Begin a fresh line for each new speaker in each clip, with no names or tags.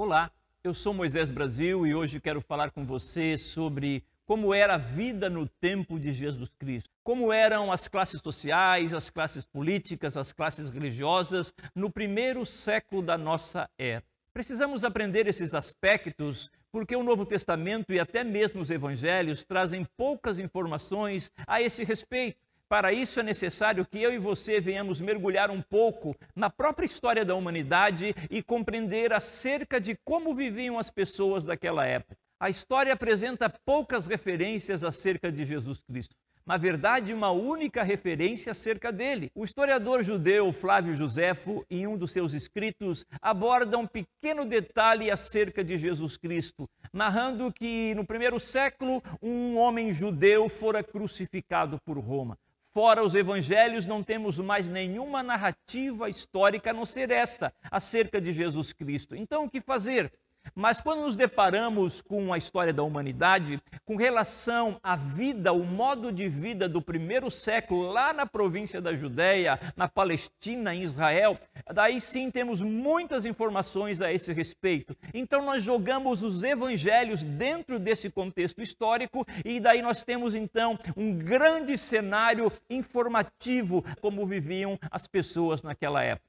Olá, eu sou Moisés Brasil e hoje quero falar com você sobre como era a vida no tempo de Jesus Cristo, como eram as classes sociais, as classes políticas, as classes religiosas no primeiro século da nossa era. Precisamos aprender esses aspectos porque o Novo Testamento e até mesmo os evangelhos trazem poucas informações a esse respeito. Para isso é necessário que eu e você venhamos mergulhar um pouco na própria história da humanidade e compreender acerca de como viviam as pessoas daquela época. A história apresenta poucas referências acerca de Jesus Cristo. Na verdade, uma única referência acerca dele. O historiador judeu Flávio Joséfo, em um dos seus escritos, aborda um pequeno detalhe acerca de Jesus Cristo, narrando que no primeiro século um homem judeu fora crucificado por Roma. Fora os evangelhos, não temos mais nenhuma narrativa histórica a não ser esta, acerca de Jesus Cristo. Então, o que fazer? Mas quando nos deparamos com a história da humanidade, com relação à vida, o modo de vida do primeiro século lá na província da Judéia, na Palestina, em Israel, daí sim temos muitas informações a esse respeito. Então nós jogamos os evangelhos dentro desse contexto histórico e daí nós temos então um grande cenário informativo como viviam as pessoas naquela época.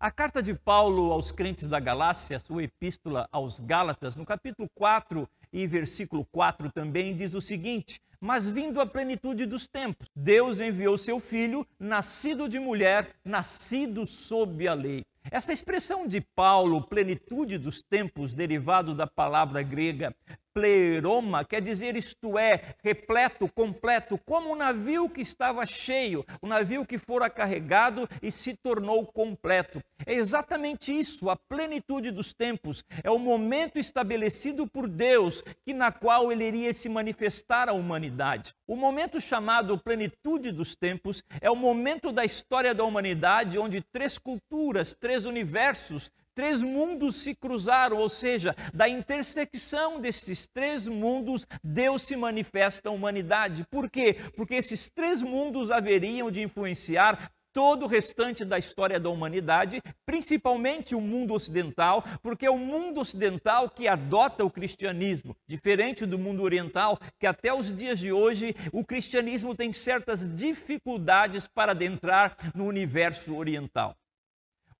A carta de Paulo aos crentes da Galácia, sua epístola aos Gálatas, no capítulo 4 e versículo 4 também diz o seguinte: Mas vindo a plenitude dos tempos, Deus enviou seu filho, nascido de mulher, nascido sob a lei. Essa expressão de Paulo, plenitude dos tempos, derivado da palavra grega pleroma, quer dizer isto é, repleto, completo, como o um navio que estava cheio, o um navio que fora carregado e se tornou completo. É exatamente isso, a plenitude dos tempos, é o momento estabelecido por Deus que na qual ele iria se manifestar à humanidade. O momento chamado plenitude dos tempos é o momento da história da humanidade onde três culturas, três universos, três mundos se cruzaram, ou seja, da intersecção desses três mundos, Deus se manifesta à humanidade. Por quê? Porque esses três mundos haveriam de influenciar todo o restante da história da humanidade, principalmente o mundo ocidental, porque é o mundo ocidental que adota o cristianismo, diferente do mundo oriental, que até os dias de hoje o cristianismo tem certas dificuldades para adentrar no universo oriental.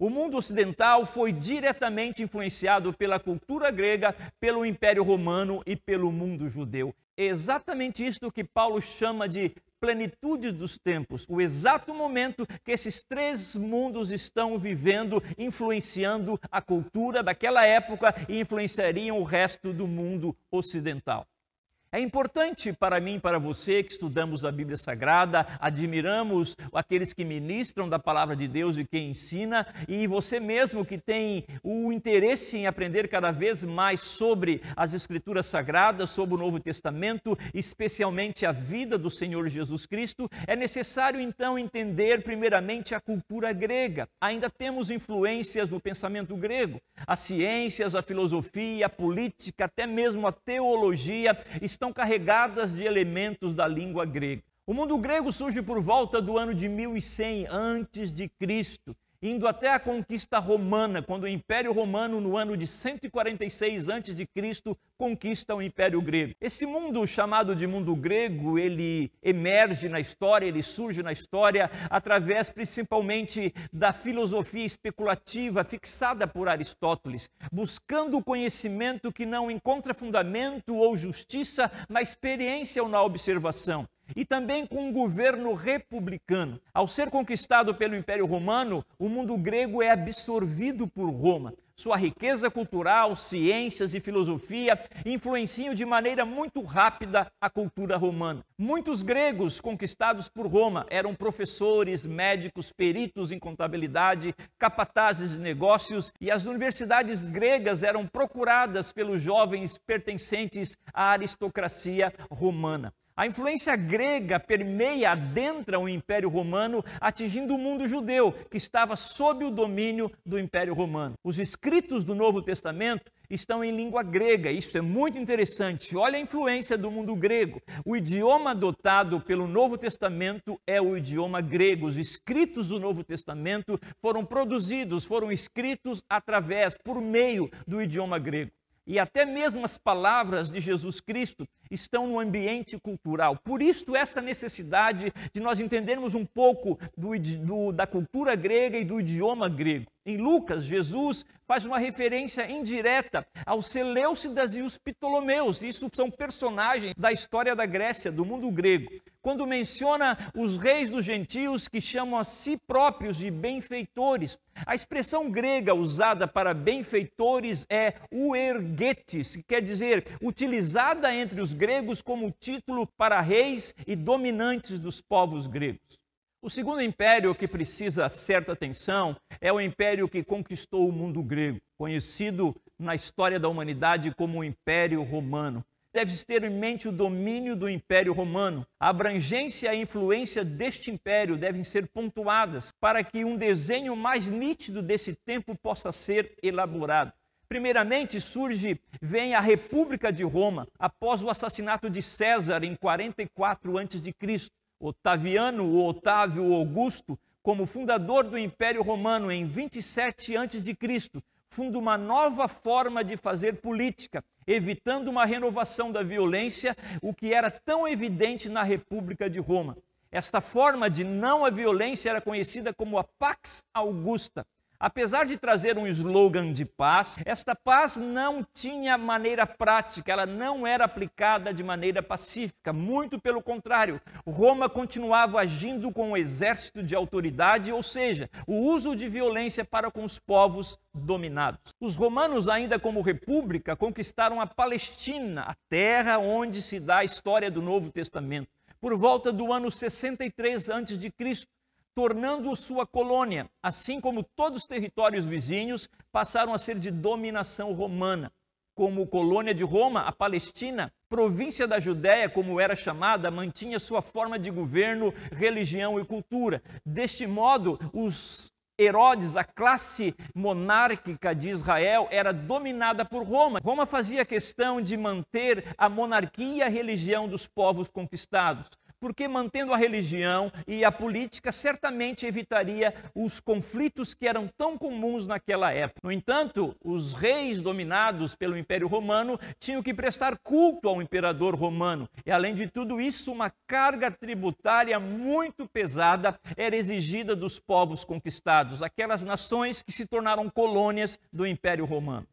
O mundo ocidental foi diretamente influenciado pela cultura grega, pelo Império Romano e pelo mundo judeu. É exatamente isto que Paulo chama de plenitude dos tempos, o exato momento que esses três mundos estão vivendo, influenciando a cultura daquela época e influenciariam o resto do mundo ocidental. É importante para mim e para você que estudamos a Bíblia Sagrada, admiramos aqueles que ministram da palavra de Deus e quem ensina, e você mesmo que tem o interesse em aprender cada vez mais sobre as Escrituras Sagradas, sobre o Novo Testamento, especialmente a vida do Senhor Jesus Cristo, é necessário então entender primeiramente a cultura grega. Ainda temos influências do pensamento grego, as ciências, a filosofia, a política, até mesmo a teologia estão carregadas de elementos da língua grega. O mundo grego surge por volta do ano de 1100 antes de Cristo indo até a conquista romana, quando o Império Romano, no ano de 146 a.C., conquista o Império Grego. Esse mundo chamado de mundo grego, ele emerge na história, ele surge na história através principalmente da filosofia especulativa fixada por Aristóteles, buscando o conhecimento que não encontra fundamento ou justiça na experiência ou na observação e também com um governo republicano. Ao ser conquistado pelo Império Romano, o mundo grego é absorvido por Roma. Sua riqueza cultural, ciências e filosofia influenciam de maneira muito rápida a cultura romana. Muitos gregos conquistados por Roma eram professores, médicos, peritos em contabilidade, capatazes de negócios e as universidades gregas eram procuradas pelos jovens pertencentes à aristocracia romana. A influência grega permeia, adentra o Império Romano, atingindo o mundo judeu, que estava sob o domínio do Império Romano. Os escritos do Novo Testamento estão em língua grega, isso é muito interessante. Olha a influência do mundo grego. O idioma adotado pelo Novo Testamento é o idioma grego. Os escritos do Novo Testamento foram produzidos, foram escritos através, por meio do idioma grego. E até mesmo as palavras de Jesus Cristo estão no ambiente cultural. Por isso, esta necessidade de nós entendermos um pouco do, do, da cultura grega e do idioma grego. Em Lucas, Jesus faz uma referência indireta aos Seleucidas e os Ptolomeus. Isso são personagens da história da Grécia, do mundo grego. Quando menciona os reis dos gentios que chamam a si próprios de benfeitores, a expressão grega usada para benfeitores é uergetes, que quer dizer utilizada entre os gregos como título para reis e dominantes dos povos gregos. O segundo império que precisa certa atenção é o império que conquistou o mundo grego, conhecido na história da humanidade como o Império Romano. Deve-se ter em mente o domínio do Império Romano. A abrangência e a influência deste império devem ser pontuadas para que um desenho mais nítido desse tempo possa ser elaborado. Primeiramente surge, vem a República de Roma após o assassinato de César em 44 a.C. Otaviano o Otávio Augusto, como fundador do Império Romano em 27 a.C., funda uma nova forma de fazer política, evitando uma renovação da violência, o que era tão evidente na República de Roma. Esta forma de não a violência era conhecida como a Pax Augusta. Apesar de trazer um slogan de paz, esta paz não tinha maneira prática, ela não era aplicada de maneira pacífica. Muito pelo contrário, Roma continuava agindo com o um exército de autoridade, ou seja, o uso de violência para com os povos dominados. Os romanos, ainda como república, conquistaram a Palestina, a terra onde se dá a história do Novo Testamento. Por volta do ano 63 a.C., tornando sua colônia, assim como todos os territórios vizinhos passaram a ser de dominação romana. Como colônia de Roma, a Palestina, província da Judéia, como era chamada, mantinha sua forma de governo, religião e cultura. Deste modo, os Herodes, a classe monárquica de Israel, era dominada por Roma. Roma fazia questão de manter a monarquia e a religião dos povos conquistados porque mantendo a religião e a política certamente evitaria os conflitos que eram tão comuns naquela época. No entanto, os reis dominados pelo Império Romano tinham que prestar culto ao imperador romano, e além de tudo isso, uma carga tributária muito pesada era exigida dos povos conquistados, aquelas nações que se tornaram colônias do Império Romano.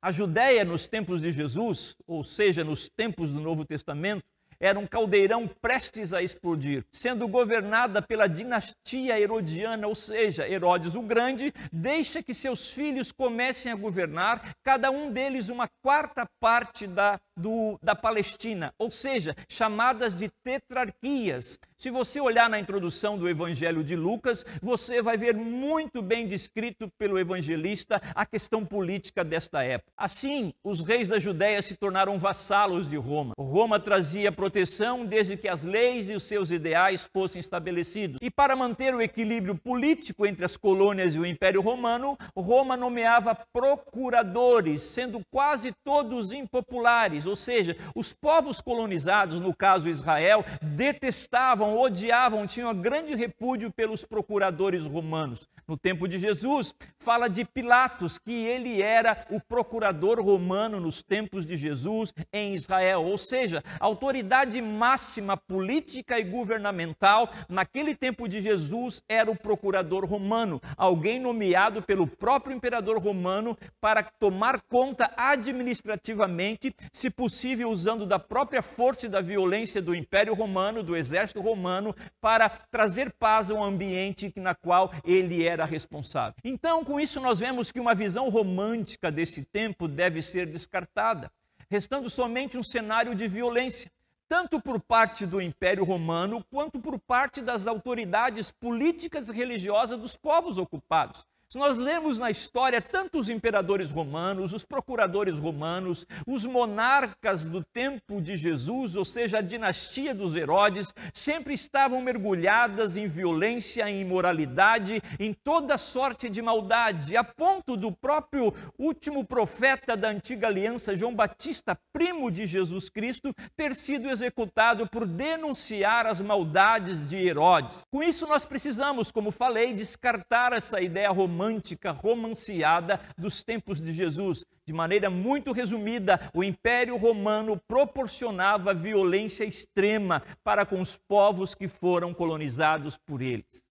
A Judéia, nos tempos de Jesus, ou seja, nos tempos do Novo Testamento, era um caldeirão prestes a explodir, sendo governada pela dinastia herodiana, ou seja, Herodes o Grande, deixa que seus filhos comecem a governar, cada um deles uma quarta parte da do, da Palestina, ou seja, chamadas de tetrarquias. Se você olhar na introdução do Evangelho de Lucas, você vai ver muito bem descrito pelo evangelista a questão política desta época. Assim, os reis da Judéia se tornaram vassalos de Roma. Roma trazia proteção desde que as leis e os seus ideais fossem estabelecidos. E para manter o equilíbrio político entre as colônias e o Império Romano, Roma nomeava procuradores, sendo quase todos impopulares ou seja, os povos colonizados, no caso Israel, detestavam, odiavam, tinham grande repúdio pelos procuradores romanos. No tempo de Jesus, fala de Pilatos, que ele era o procurador romano nos tempos de Jesus em Israel, ou seja, a autoridade máxima política e governamental naquele tempo de Jesus era o procurador romano, alguém nomeado pelo próprio imperador romano para tomar conta administrativamente se possível usando da própria força e da violência do Império Romano, do exército romano, para trazer paz ao ambiente na qual ele era responsável. Então, com isso, nós vemos que uma visão romântica desse tempo deve ser descartada, restando somente um cenário de violência tanto por parte do Império Romano quanto por parte das autoridades políticas e religiosas dos povos ocupados. Se nós lemos na história tanto os imperadores romanos, os procuradores romanos, os monarcas do tempo de Jesus, ou seja, a dinastia dos Herodes, sempre estavam mergulhadas em violência, em imoralidade, em toda sorte de maldade, a ponto do próprio último profeta da antiga aliança, João Batista, primo de Jesus Cristo, ter sido executado por denunciar as maldades de Herodes. Com isso, nós precisamos, como falei, descartar essa ideia romana romântica, romanceada dos tempos de Jesus. De maneira muito resumida, o Império Romano proporcionava violência extrema para com os povos que foram colonizados por eles.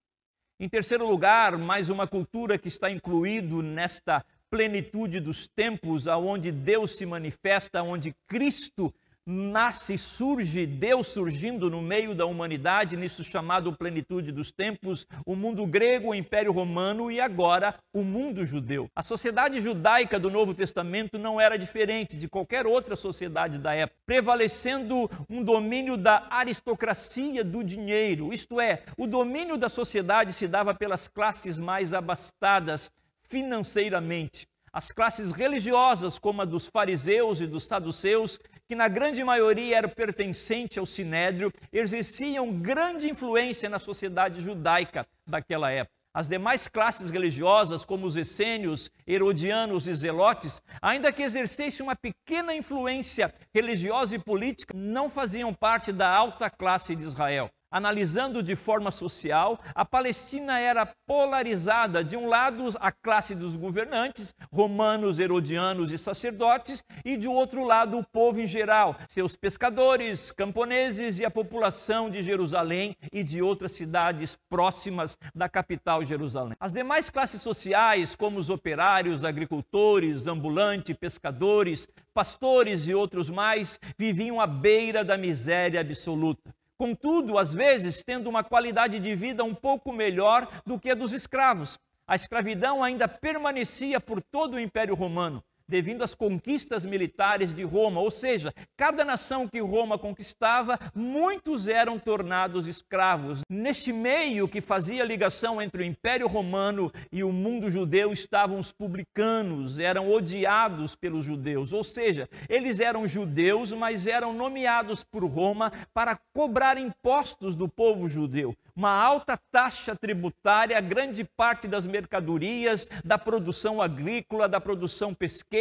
Em terceiro lugar, mais uma cultura que está incluído nesta plenitude dos tempos, aonde Deus se manifesta, onde Cristo nasce, surge Deus surgindo no meio da humanidade, nisso chamado plenitude dos tempos, o mundo grego, o Império Romano e agora o mundo judeu. A sociedade judaica do Novo Testamento não era diferente de qualquer outra sociedade da época, prevalecendo um domínio da aristocracia do dinheiro, isto é, o domínio da sociedade se dava pelas classes mais abastadas financeiramente. As classes religiosas, como a dos fariseus e dos saduceus, que na grande maioria era pertencente ao Sinédrio, exerciam grande influência na sociedade judaica daquela época. As demais classes religiosas, como os essênios, herodianos e zelotes, ainda que exercessem uma pequena influência religiosa e política, não faziam parte da alta classe de Israel. Analisando de forma social, a Palestina era polarizada. De um lado, a classe dos governantes, romanos, herodianos e sacerdotes, e de outro lado, o povo em geral, seus pescadores, camponeses e a população de Jerusalém e de outras cidades próximas da capital Jerusalém. As demais classes sociais, como os operários, agricultores, ambulantes, pescadores, pastores e outros mais, viviam à beira da miséria absoluta contudo, às vezes tendo uma qualidade de vida um pouco melhor do que a dos escravos. A escravidão ainda permanecia por todo o Império Romano devido às conquistas militares de Roma, ou seja, cada nação que Roma conquistava, muitos eram tornados escravos. Neste meio que fazia ligação entre o Império Romano e o mundo judeu estavam os publicanos, eram odiados pelos judeus, ou seja, eles eram judeus, mas eram nomeados por Roma para cobrar impostos do povo judeu. Uma alta taxa tributária, grande parte das mercadorias, da produção agrícola, da produção pesqueira,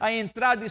a entrada e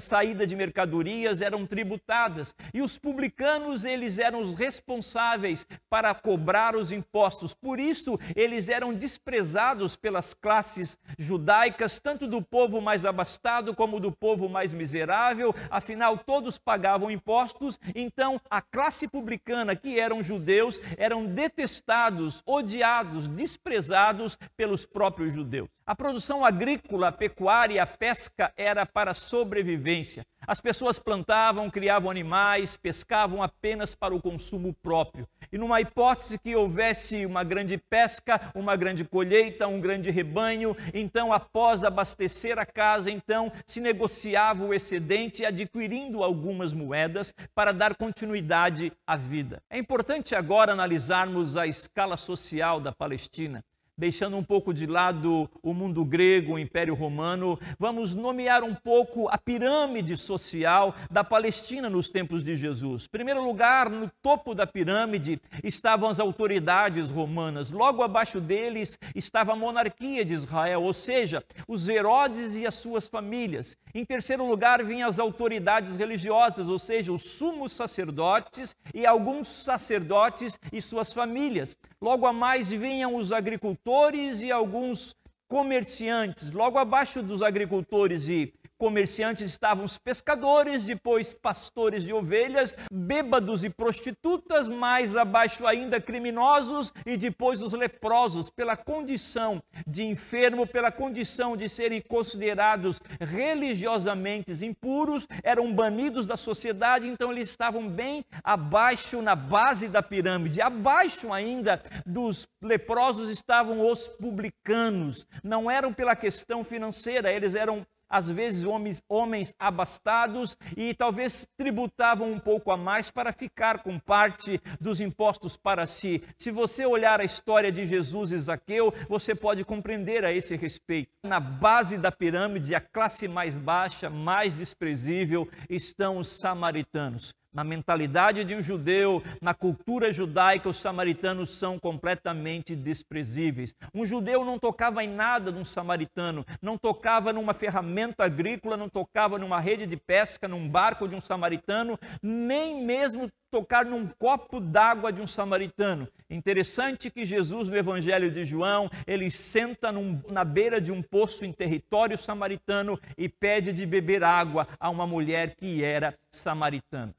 saída de mercadorias eram tributadas, e os publicanos eles eram os responsáveis para cobrar os impostos. Por isso, eles eram desprezados pelas classes judaicas, tanto do povo mais abastado como do povo mais miserável, afinal todos pagavam impostos, então a classe publicana, que eram judeus, eram detestados, odiados, desprezados pelos próprios judeus. A produção agrícola, pecuária, pesca era para sobrevivência. As pessoas plantavam, criavam animais, pescavam apenas para o consumo próprio. E numa hipótese que houvesse uma grande pesca, uma grande colheita, um grande rebanho, então, após abastecer a casa, então se negociava o excedente, adquirindo algumas moedas para dar continuidade à vida. É importante agora analisarmos a escala social da Palestina deixando um pouco de lado o mundo grego, o Império Romano, vamos nomear um pouco a pirâmide social da Palestina nos tempos de Jesus. Em primeiro lugar, no topo da pirâmide estavam as autoridades romanas, logo abaixo deles estava a monarquia de Israel, ou seja, os Herodes e as suas famílias. Em terceiro lugar, vinham as autoridades religiosas, ou seja, os sumos sacerdotes e alguns sacerdotes e suas famílias. Logo a mais vinham os agricultores agricultores e alguns comerciantes. Logo abaixo dos agricultores e comerciantes estavam os pescadores, depois pastores de ovelhas, bêbados e prostitutas, mais abaixo ainda criminosos e depois os leprosos, pela condição de enfermo, pela condição de serem considerados religiosamente impuros, eram banidos da sociedade, então eles estavam bem abaixo na base da pirâmide. Abaixo ainda dos leprosos estavam os publicanos. Não eram pela questão financeira, eles eram às vezes homens, homens abastados e talvez tributavam um pouco a mais para ficar com parte dos impostos para si. Se você olhar a história de Jesus e Zaqueu, você pode compreender a esse respeito. Na base da pirâmide, a classe mais baixa, mais desprezível, estão os samaritanos. Na mentalidade de um judeu, na cultura judaica, os samaritanos são completamente desprezíveis. Um judeu não tocava em nada de um samaritano, não tocava numa ferramenta agrícola, não tocava numa rede de pesca, num barco de um samaritano, nem mesmo tocar num copo d'água de um samaritano. Interessante que Jesus, no Evangelho de João, ele senta num, na beira de um poço em território samaritano e pede de beber água a uma mulher que era samaritana.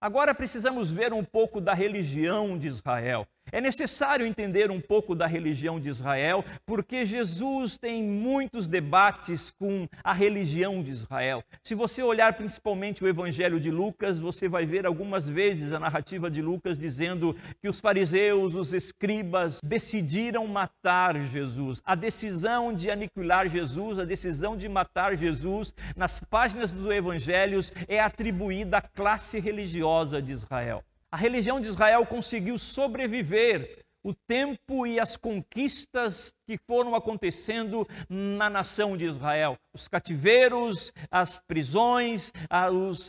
Agora precisamos ver um pouco da religião de Israel. É necessário entender um pouco da religião de Israel, porque Jesus tem muitos debates com a religião de Israel. Se você olhar principalmente o Evangelho de Lucas, você vai ver algumas vezes a narrativa de Lucas dizendo que os fariseus, os escribas, decidiram matar Jesus. A decisão de aniquilar Jesus, a decisão de matar Jesus, nas páginas dos Evangelhos, é atribuída à classe religiosa de Israel. A religião de Israel conseguiu sobreviver o tempo e as conquistas que foram acontecendo na nação de Israel. Os cativeiros, as prisões,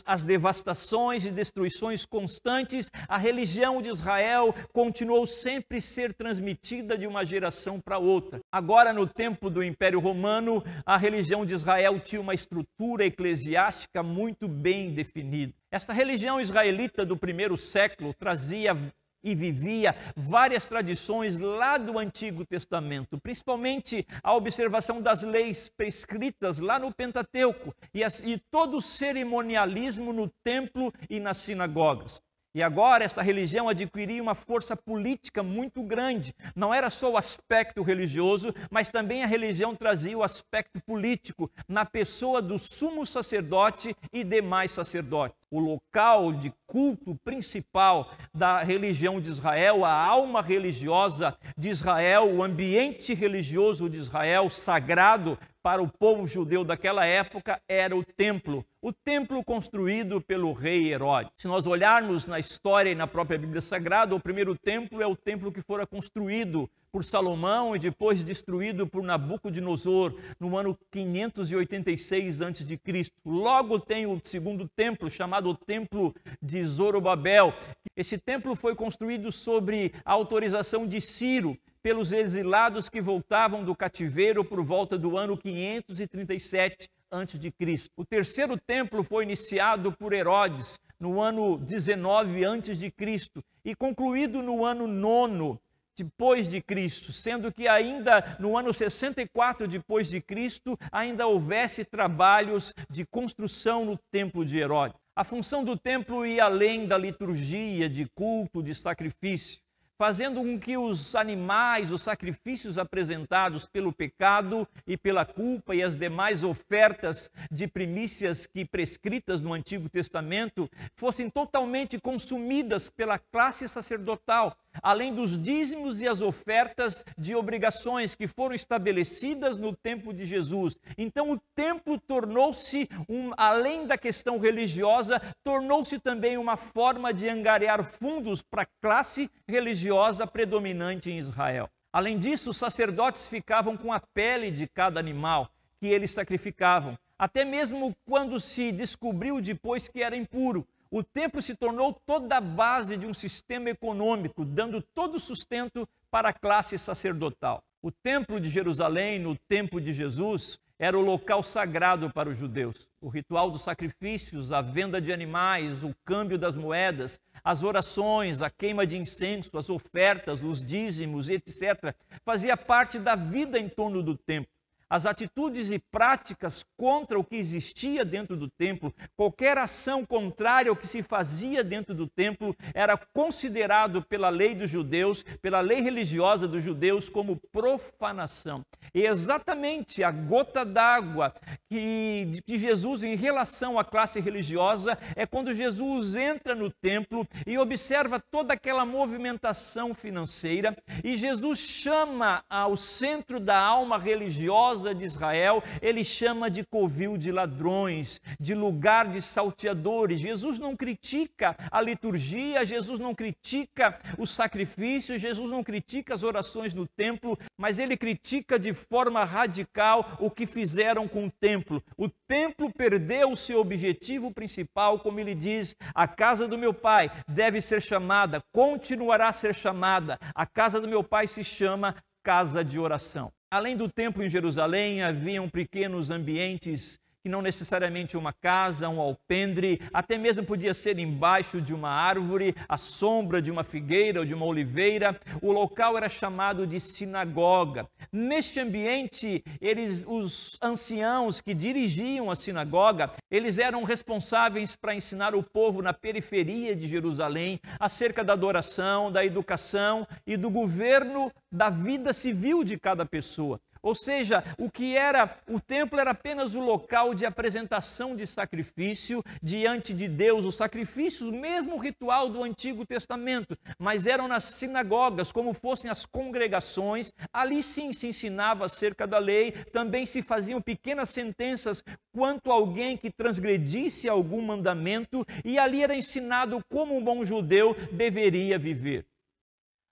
as devastações e destruições constantes, a religião de Israel continuou sempre ser transmitida de uma geração para outra. Agora, no tempo do Império Romano, a religião de Israel tinha uma estrutura eclesiástica muito bem definida. Esta religião israelita do primeiro século trazia e vivia várias tradições lá do Antigo Testamento, principalmente a observação das leis prescritas lá no Pentateuco e, as, e todo o cerimonialismo no templo e nas sinagogas. E agora esta religião adquiria uma força política muito grande. Não era só o aspecto religioso, mas também a religião trazia o aspecto político na pessoa do sumo sacerdote e demais sacerdotes. O local de culto principal da religião de Israel, a alma religiosa de Israel, o ambiente religioso de Israel sagrado para o povo judeu daquela época era o templo, o templo construído pelo rei Herodes. Se nós olharmos na história e na própria Bíblia Sagrada, o primeiro templo é o templo que fora construído por Salomão e depois destruído por Nabucodonosor no ano 586 a.C. Logo tem o segundo templo, chamado o Templo de Zorobabel. Esse templo foi construído sobre a autorização de Ciro, pelos exilados que voltavam do cativeiro por volta do ano 537 a.C. O terceiro templo foi iniciado por Herodes no ano 19 a.C. e concluído no ano 9 depois de Cristo, sendo que ainda no ano 64 depois de Cristo ainda houvesse trabalhos de construção no templo de Herodes. A função do templo ia além da liturgia, de culto, de sacrifício fazendo com que os animais, os sacrifícios apresentados pelo pecado e pela culpa e as demais ofertas de primícias que prescritas no Antigo Testamento fossem totalmente consumidas pela classe sacerdotal além dos dízimos e as ofertas de obrigações que foram estabelecidas no tempo de Jesus. Então o templo tornou-se, um, além da questão religiosa, tornou-se também uma forma de angariar fundos para a classe religiosa predominante em Israel. Além disso, os sacerdotes ficavam com a pele de cada animal que eles sacrificavam, até mesmo quando se descobriu depois que era impuro. O templo se tornou toda a base de um sistema econômico, dando todo o sustento para a classe sacerdotal. O templo de Jerusalém, no tempo de Jesus, era o local sagrado para os judeus. O ritual dos sacrifícios, a venda de animais, o câmbio das moedas, as orações, a queima de incenso, as ofertas, os dízimos, etc., fazia parte da vida em torno do templo as atitudes e práticas contra o que existia dentro do templo, qualquer ação contrária ao que se fazia dentro do templo era considerado pela lei dos judeus, pela lei religiosa dos judeus como profanação. E é exatamente a gota d'água que de Jesus em relação à classe religiosa é quando Jesus entra no templo e observa toda aquela movimentação financeira e Jesus chama ao centro da alma religiosa causa de Israel, ele chama de covil de ladrões, de lugar de salteadores. Jesus não critica a liturgia, Jesus não critica os sacrifícios, Jesus não critica as orações no templo, mas ele critica de forma radical o que fizeram com o templo. O templo perdeu o seu objetivo principal, como ele diz: a casa do meu pai deve ser chamada, continuará a ser chamada, a casa do meu pai se chama casa de oração. Além do templo em Jerusalém, haviam pequenos ambientes que não necessariamente uma casa, um alpendre, até mesmo podia ser embaixo de uma árvore, à sombra de uma figueira ou de uma oliveira. O local era chamado de sinagoga. Neste ambiente, eles, os anciãos que dirigiam a sinagoga, eles eram responsáveis para ensinar o povo na periferia de Jerusalém acerca da adoração, da educação e do governo da vida civil de cada pessoa. Ou seja, o que era o templo era apenas o local de apresentação de sacrifício diante de Deus, os sacrifícios, o mesmo ritual do Antigo Testamento, mas eram nas sinagogas, como fossem as congregações, ali sim se ensinava acerca da lei, também se faziam pequenas sentenças quanto a alguém que transgredisse algum mandamento, e ali era ensinado como um bom judeu deveria viver.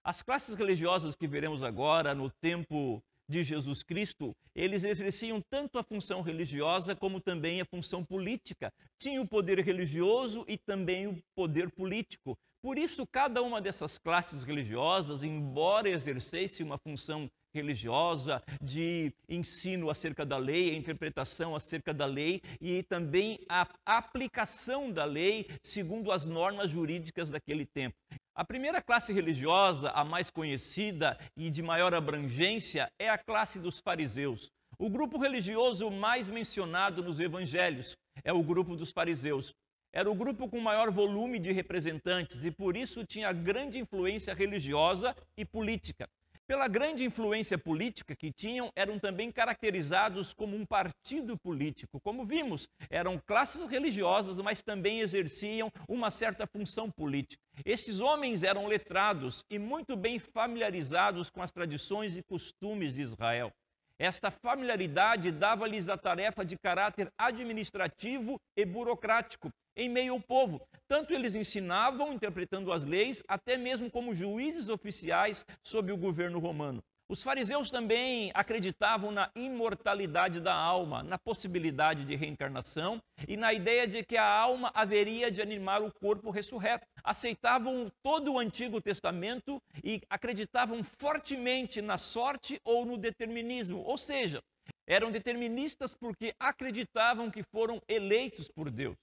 As classes religiosas que veremos agora no tempo de Jesus Cristo, eles exerciam tanto a função religiosa como também a função política. Tinham o poder religioso e também o poder político. Por isso, cada uma dessas classes religiosas, embora exercesse uma função religiosa, de ensino acerca da lei, a interpretação acerca da lei e também a aplicação da lei segundo as normas jurídicas daquele tempo. A primeira classe religiosa, a mais conhecida e de maior abrangência, é a classe dos fariseus. O grupo religioso mais mencionado nos evangelhos é o grupo dos fariseus. Era o grupo com maior volume de representantes e por isso tinha grande influência religiosa e política. Pela grande influência política que tinham, eram também caracterizados como um partido político. Como vimos, eram classes religiosas, mas também exerciam uma certa função política. Estes homens eram letrados e muito bem familiarizados com as tradições e costumes de Israel. Esta familiaridade dava-lhes a tarefa de caráter administrativo e burocrático, em meio ao povo. Tanto eles ensinavam, interpretando as leis, até mesmo como juízes oficiais sob o governo romano. Os fariseus também acreditavam na imortalidade da alma, na possibilidade de reencarnação e na ideia de que a alma haveria de animar o corpo ressurreto. Aceitavam todo o Antigo Testamento e acreditavam fortemente na sorte ou no determinismo, ou seja, eram deterministas porque acreditavam que foram eleitos por Deus.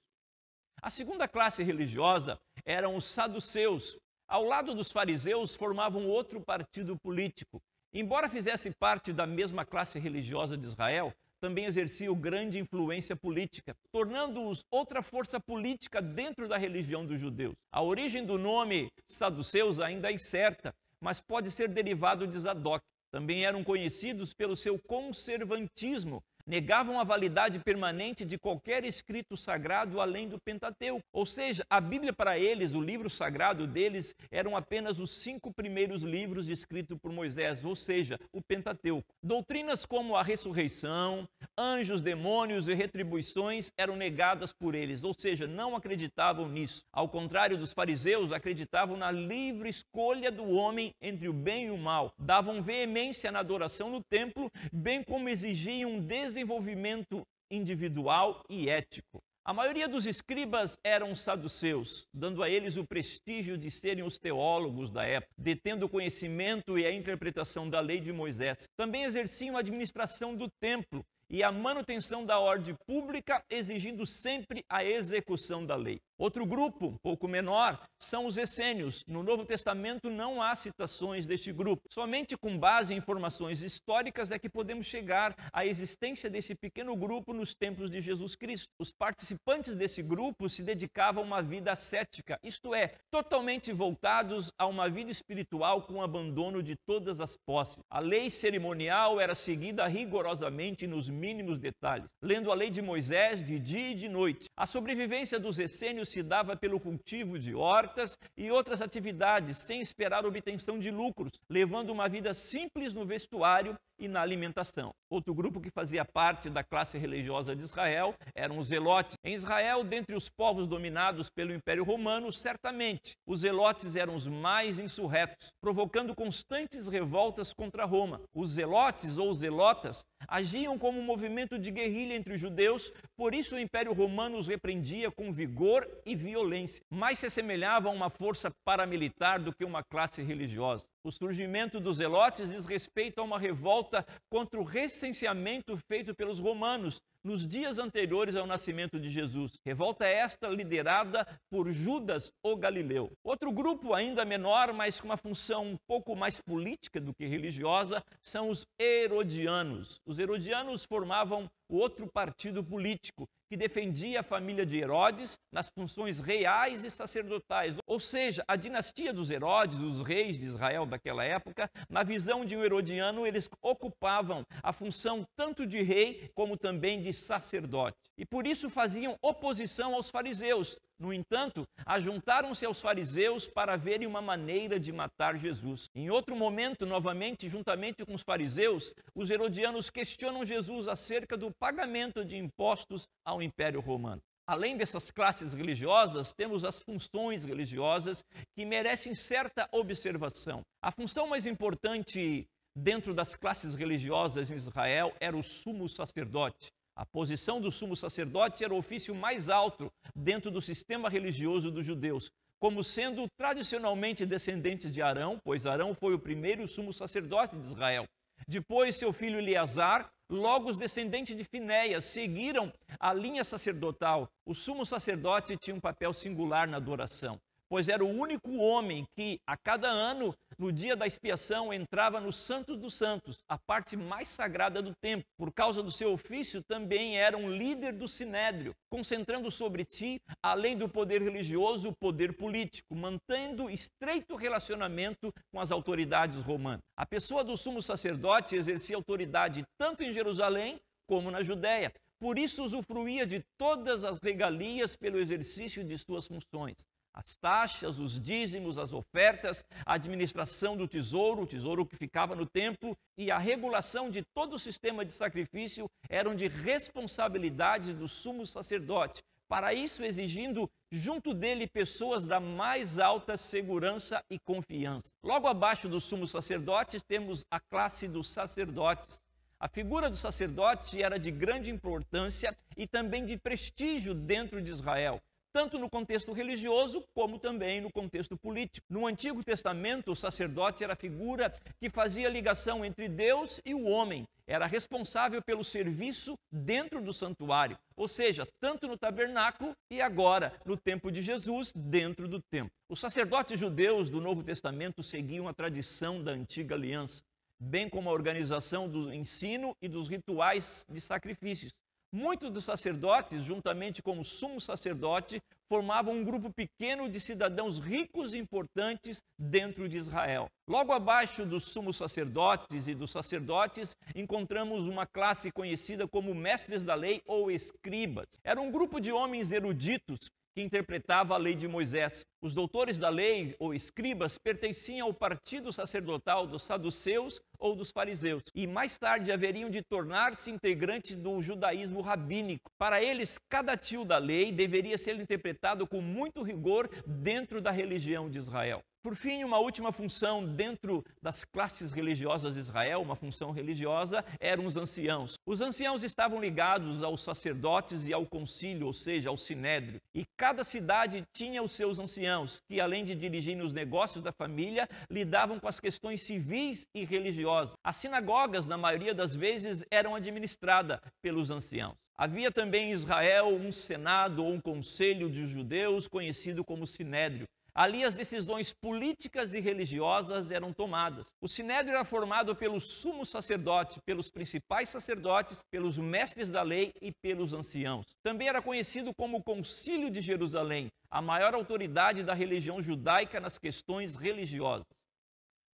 A segunda classe religiosa eram os saduceus. Ao lado dos fariseus formavam outro partido político. Embora fizesse parte da mesma classe religiosa de Israel, também exerciam grande influência política, tornando-os outra força política dentro da religião dos judeus. A origem do nome saduceus ainda é incerta, mas pode ser derivado de Zadok. Também eram conhecidos pelo seu conservantismo, negavam a validade permanente de qualquer escrito sagrado além do Pentateuco. Ou seja, a Bíblia para eles, o livro sagrado deles, eram apenas os cinco primeiros livros escritos por Moisés, ou seja, o Pentateuco. Doutrinas como a ressurreição, anjos, demônios e retribuições eram negadas por eles, ou seja, não acreditavam nisso. Ao contrário dos fariseus, acreditavam na livre escolha do homem entre o bem e o mal, davam veemência na adoração no templo, bem como exigiam um desejo desenvolvimento individual e ético. A maioria dos escribas eram saduceus, dando a eles o prestígio de serem os teólogos da época, detendo o conhecimento e a interpretação da lei de Moisés. Também exerciam a administração do templo e a manutenção da ordem pública, exigindo sempre a execução da lei. Outro grupo, um pouco menor, são os essênios. No Novo Testamento não há citações deste grupo. Somente com base em informações históricas é que podemos chegar à existência desse pequeno grupo nos tempos de Jesus Cristo. Os participantes desse grupo se dedicavam a uma vida cética, isto é, totalmente voltados a uma vida espiritual com abandono de todas as posses. A lei cerimonial era seguida rigorosamente nos mínimos detalhes, lendo a lei de Moisés de dia e de noite. A sobrevivência dos essênios se dava pelo cultivo de hortas e outras atividades, sem esperar obtenção de lucros, levando uma vida simples no vestuário e na alimentação. Outro grupo que fazia parte da classe religiosa de Israel eram os zelotes. Em Israel, dentre os povos dominados pelo Império Romano, certamente os zelotes eram os mais insurretos, provocando constantes revoltas contra Roma. Os zelotes ou zelotas agiam como um movimento de guerrilha entre os judeus, por isso o Império Romano os repreendia com vigor e violência. Mais se assemelhava a uma força paramilitar do que uma classe religiosa. O surgimento dos Zelotes diz respeito a uma revolta contra o recenseamento feito pelos romanos nos dias anteriores ao nascimento de Jesus. Revolta esta liderada por Judas o Galileu. Outro grupo, ainda menor, mas com uma função um pouco mais política do que religiosa, são os Herodianos. Os Herodianos formavam outro partido político que defendia a família de Herodes nas funções reais e sacerdotais, ou seja, a dinastia dos Herodes, os reis de Israel daquela época, na visão de um herodiano, eles ocupavam a função tanto de rei como também de sacerdote. E por isso faziam oposição aos fariseus, no entanto, ajuntaram-se aos fariseus para verem uma maneira de matar Jesus. Em outro momento, novamente, juntamente com os fariseus, os herodianos questionam Jesus acerca do pagamento de impostos ao Império Romano. Além dessas classes religiosas, temos as funções religiosas que merecem certa observação. A função mais importante dentro das classes religiosas em Israel era o sumo sacerdote, a posição do sumo sacerdote era o ofício mais alto dentro do sistema religioso dos judeus, como sendo tradicionalmente descendentes de Arão, pois Arão foi o primeiro sumo sacerdote de Israel. Depois, seu filho Eleazar, logo os descendentes de Finéias, seguiram a linha sacerdotal. O sumo sacerdote tinha um papel singular na adoração, pois era o único homem que, a cada ano, no dia da expiação, entrava no Santos dos Santos, a parte mais sagrada do templo. Por causa do seu ofício, também era um líder do sinédrio, concentrando sobre si, além do poder religioso, o poder político, mantendo estreito relacionamento com as autoridades romanas. A pessoa do sumo sacerdote exercia autoridade tanto em Jerusalém como na Judéia. Por isso usufruía de todas as regalias pelo exercício de suas funções as taxas, os dízimos, as ofertas, a administração do tesouro, o tesouro que ficava no templo, e a regulação de todo o sistema de sacrifício eram de responsabilidade do sumo sacerdote. Para isso, exigindo junto dele pessoas da mais alta segurança e confiança. Logo abaixo dos sumos sacerdotes, temos a classe dos sacerdotes. A figura do sacerdote era de grande importância e também de prestígio dentro de Israel tanto no contexto religioso como também no contexto político. No Antigo Testamento, o sacerdote era a figura que fazia ligação entre Deus e o homem, era responsável pelo serviço dentro do santuário, ou seja, tanto no tabernáculo e agora, no tempo de Jesus, dentro do templo. Os sacerdotes judeus do Novo Testamento seguiam a tradição da antiga aliança, bem como a organização do ensino e dos rituais de sacrifícios. Muitos dos sacerdotes, juntamente com o sumo sacerdote, formavam um grupo pequeno de cidadãos ricos e importantes dentro de Israel. Logo abaixo dos sumos sacerdotes e dos sacerdotes, encontramos uma classe conhecida como mestres da lei ou escribas. Era um grupo de homens eruditos que interpretava a lei de Moisés. Os doutores da lei, ou escribas, pertenciam ao partido sacerdotal dos saduceus ou dos fariseus, e mais tarde haveriam de tornar-se integrantes do judaísmo rabínico. Para eles, cada tio da lei deveria ser interpretado com muito rigor dentro da religião de Israel. Por fim, uma última função dentro das classes religiosas de Israel, uma função religiosa, eram os anciãos. Os anciãos estavam ligados aos sacerdotes e ao concílio, ou seja, ao sinédrio. E cada cidade tinha os seus anciãos, que além de dirigirem os negócios da família, lidavam com as questões civis e religiosas. As sinagogas, na maioria das vezes, eram administradas pelos anciãos. Havia também em Israel um senado ou um conselho de judeus conhecido como sinédrio. Ali as decisões políticas e religiosas eram tomadas. O sinédrio era formado pelo sumo sacerdote, pelos principais sacerdotes, pelos mestres da lei e pelos anciãos. Também era conhecido como o Concílio de Jerusalém, a maior autoridade da religião judaica nas questões religiosas.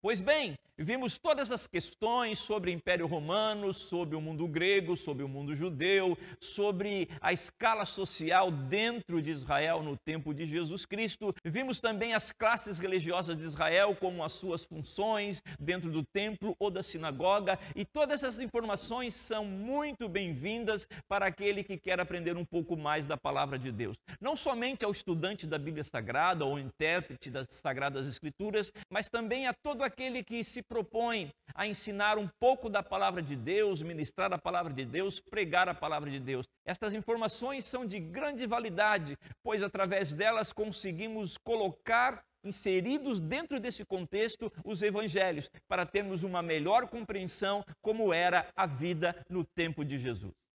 Pois bem, Vimos todas as questões sobre o Império Romano, sobre o mundo grego, sobre o mundo judeu, sobre a escala social dentro de Israel no tempo de Jesus Cristo. Vimos também as classes religiosas de Israel, como as suas funções dentro do templo ou da sinagoga, e todas essas informações são muito bem-vindas para aquele que quer aprender um pouco mais da palavra de Deus. Não somente ao estudante da Bíblia Sagrada ou intérprete das Sagradas Escrituras, mas também a todo aquele que se propõe a ensinar um pouco da palavra de Deus, ministrar a palavra de Deus, pregar a palavra de Deus. Estas informações são de grande validade, pois através delas conseguimos colocar inseridos dentro desse contexto os evangelhos, para termos uma melhor compreensão como era a vida no tempo de Jesus.